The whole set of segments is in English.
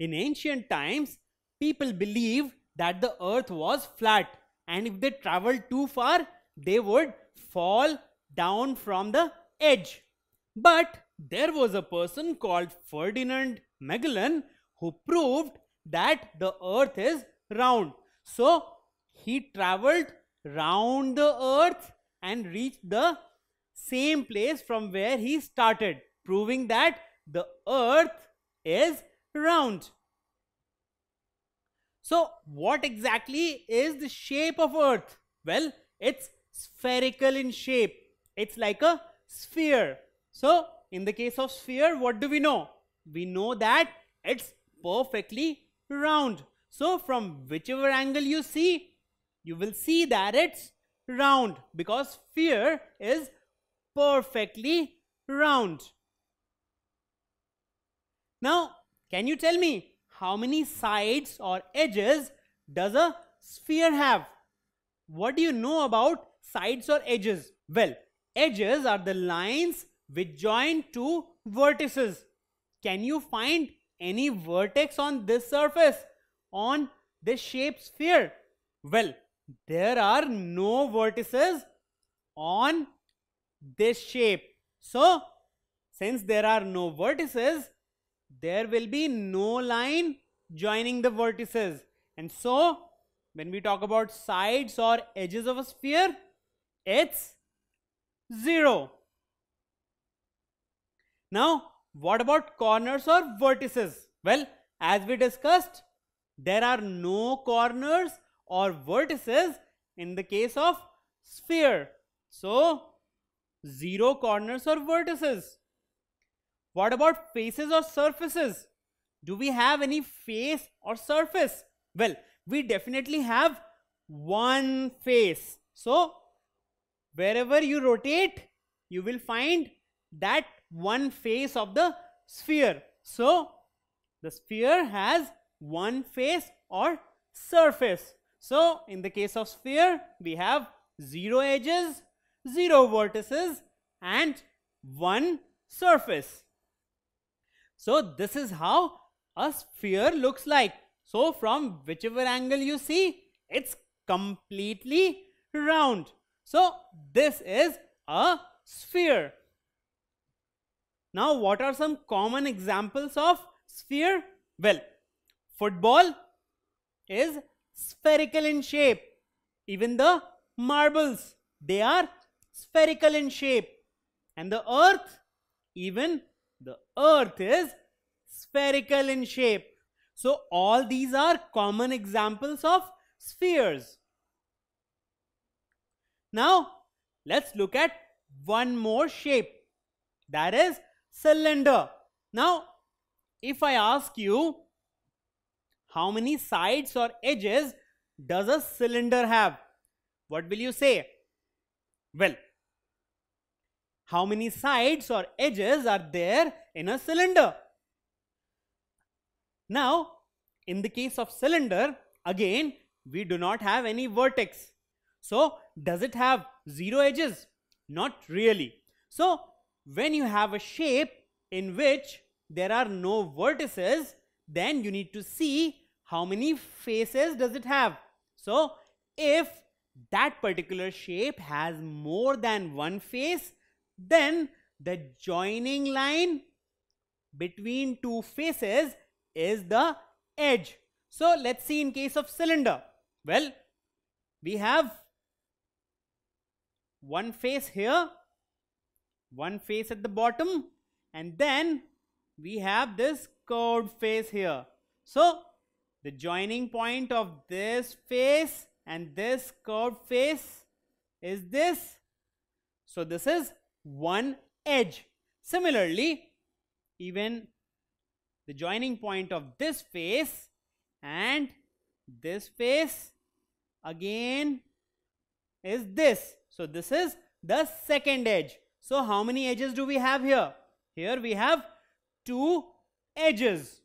In ancient times, people believed that the earth was flat and if they traveled too far, they would fall down from the edge. But there was a person called Ferdinand Magellan who proved that the earth is round. So he traveled round the earth and reached the same place from where he started, proving that the earth is round. So what exactly is the shape of earth? Well, it's spherical in shape. It's like a sphere. So in the case of sphere, what do we know? We know that it's perfectly round. So from whichever angle you see, you will see that it's round because sphere is perfectly round. Now, can you tell me how many sides or edges does a sphere have? What do you know about sides or edges? Well, edges are the lines which join two vertices. Can you find any vertex on this surface, on this shape sphere? Well, there are no vertices on this shape. So, since there are no vertices, there will be no line joining the vertices. And so, when we talk about sides or edges of a sphere, it's 0. Now, what about corners or vertices? Well, as we discussed, there are no corners or vertices in the case of sphere. So, 0 corners or vertices. What about faces or surfaces? Do we have any face or surface? Well, we definitely have one face. So, wherever you rotate, you will find that one face of the sphere. So, the sphere has one face or surface. So, in the case of sphere, we have 0 edges, 0 vertices and 1 surface. So this is how a sphere looks like. So from whichever angle you see, it's completely round. So this is a sphere. Now what are some common examples of sphere? Well, football is spherical in shape. Even the marbles, they are spherical in shape. And the earth, even the earth is spherical in shape. So all these are common examples of spheres. Now let's look at one more shape that is cylinder. Now if I ask you how many sides or edges does a cylinder have? What will you say? Well, how many sides or edges are there in a cylinder. Now, in the case of cylinder, again, we do not have any vertex. So, does it have zero edges? Not really. So, when you have a shape in which there are no vertices, then you need to see how many faces does it have. So, if that particular shape has more than one face, then the joining line between two faces is the edge. So let's see in case of cylinder. Well, we have one face here, one face at the bottom, and then we have this curved face here. So the joining point of this face and this curved face is this. So this is one edge. Similarly, even the joining point of this face and this face again is this. So this is the second edge. So how many edges do we have here? Here we have two edges.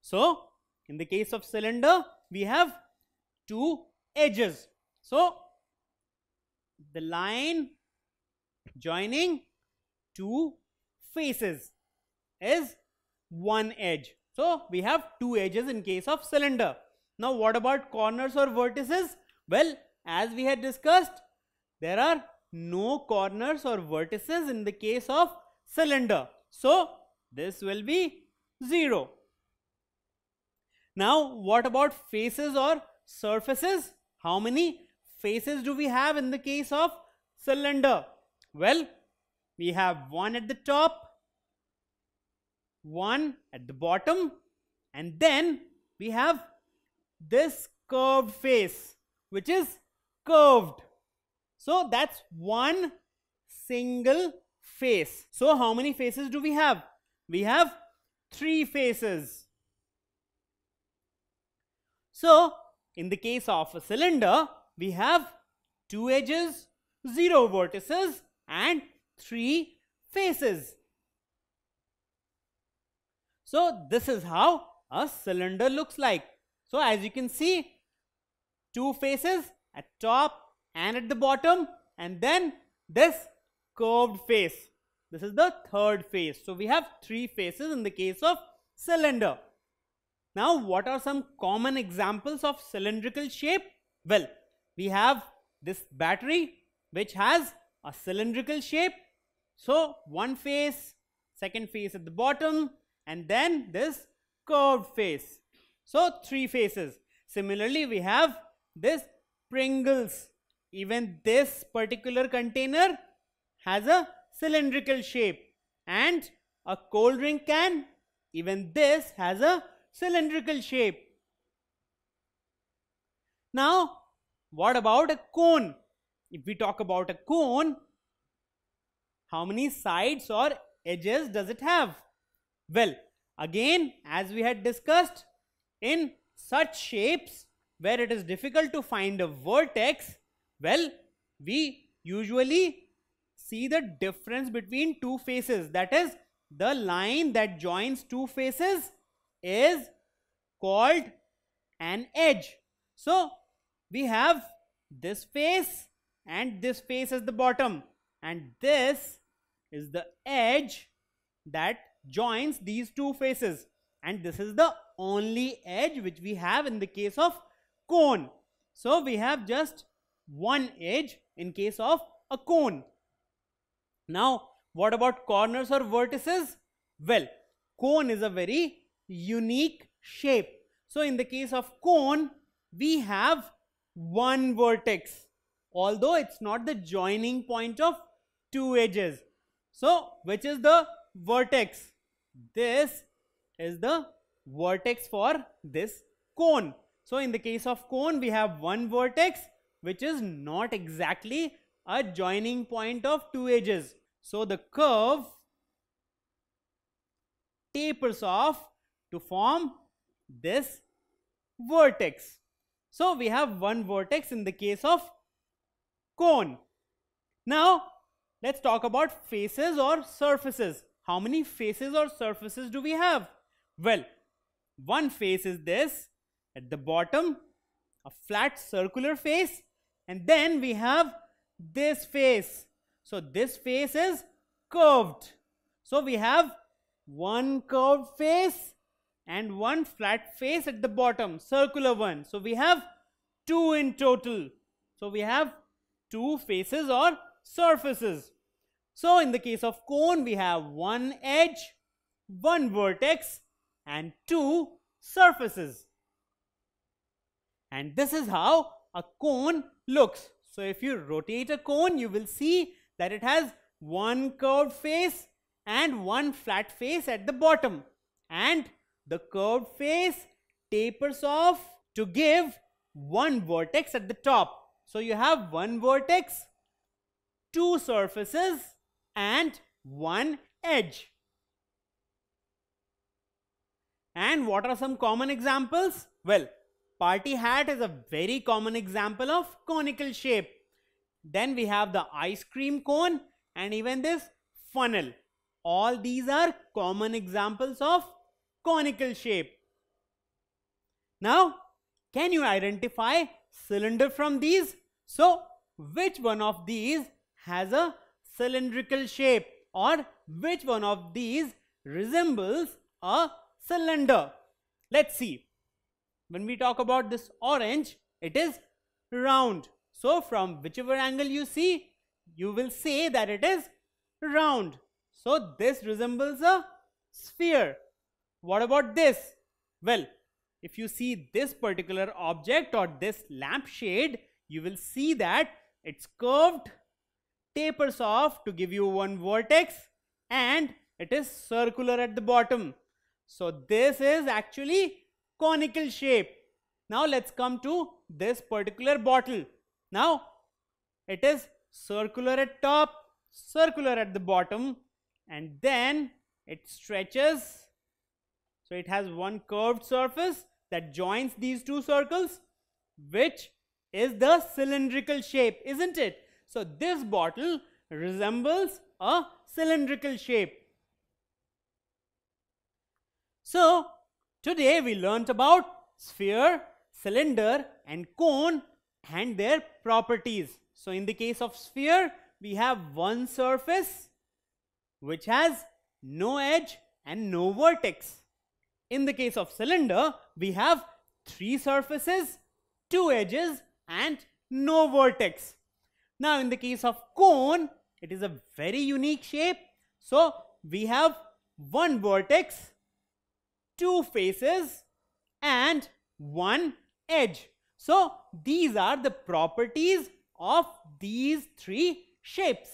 So in the case of cylinder, we have two edges. So the line joining two faces is one edge. So we have two edges in case of cylinder. Now what about corners or vertices? Well, as we had discussed, there are no corners or vertices in the case of cylinder. So this will be 0. Now what about faces or surfaces? How many Faces do we have in the case of cylinder? Well, we have one at the top, one at the bottom, and then we have this curved face, which is curved. So that's one single face. So how many faces do we have? We have three faces. So in the case of a cylinder, we have two edges, zero vertices and three faces. So this is how a cylinder looks like. So as you can see, two faces at top and at the bottom and then this curved face. This is the third face. So we have three faces in the case of cylinder. Now what are some common examples of cylindrical shape? Well, we have this battery which has a cylindrical shape. So one face, second face at the bottom and then this curved face. So three faces. Similarly, we have this Pringles. Even this particular container has a cylindrical shape and a cold drink can, even this has a cylindrical shape. Now, what about a cone? If we talk about a cone, how many sides or edges does it have? Well, again, as we had discussed, in such shapes where it is difficult to find a vertex, well, we usually see the difference between two faces. That is, the line that joins two faces is called an edge. So, we have this face and this face is the bottom and this is the edge that joins these two faces and this is the only edge which we have in the case of cone. So we have just one edge in case of a cone. Now what about corners or vertices? Well, cone is a very unique shape. So in the case of cone, we have one vertex although it's not the joining point of two edges. So, which is the vertex? This is the vertex for this cone. So, in the case of cone we have one vertex which is not exactly a joining point of two edges. So, the curve tapers off to form this vertex. So we have one vertex in the case of cone. Now let's talk about faces or surfaces. How many faces or surfaces do we have? Well, one face is this at the bottom, a flat circular face and then we have this face. So this face is curved. So we have one curved face and one flat face at the bottom, circular one. So we have two in total. So we have two faces or surfaces. So in the case of cone, we have one edge, one vertex and two surfaces. And this is how a cone looks. So if you rotate a cone, you will see that it has one curved face and one flat face at the bottom and the curved face tapers off to give one vertex at the top. So you have one vertex, two surfaces and one edge. And what are some common examples? Well, party hat is a very common example of conical shape. Then we have the ice cream cone and even this funnel. All these are common examples of conical shape. Now, can you identify cylinder from these? So, which one of these has a cylindrical shape or which one of these resembles a cylinder? Let's see. When we talk about this orange, it is round. So, from whichever angle you see, you will say that it is round. So, this resembles a sphere. What about this? Well, if you see this particular object or this lampshade, you will see that it's curved, tapers off to give you one vertex and it is circular at the bottom. So this is actually conical shape. Now let's come to this particular bottle. Now it is circular at top, circular at the bottom and then it stretches so it has one curved surface that joins these two circles which is the cylindrical shape isn't it? So this bottle resembles a cylindrical shape. So today we learnt about sphere, cylinder and cone and their properties. So in the case of sphere we have one surface which has no edge and no vertex in the case of cylinder, we have three surfaces, two edges and no vertex. Now in the case of cone, it is a very unique shape. So we have one vertex, two faces and one edge. So these are the properties of these three shapes.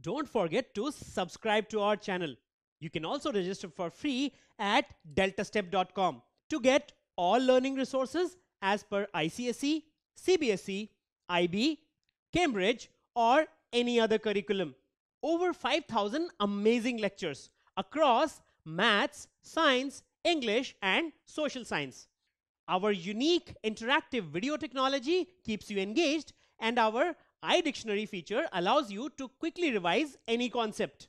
Don't forget to subscribe to our channel. You can also register for free at deltastep.com to get all learning resources as per ICSE, CBSE, IB, Cambridge, or any other curriculum. Over 5,000 amazing lectures across maths, science, English, and social science. Our unique interactive video technology keeps you engaged, and our iDictionary feature allows you to quickly revise any concept.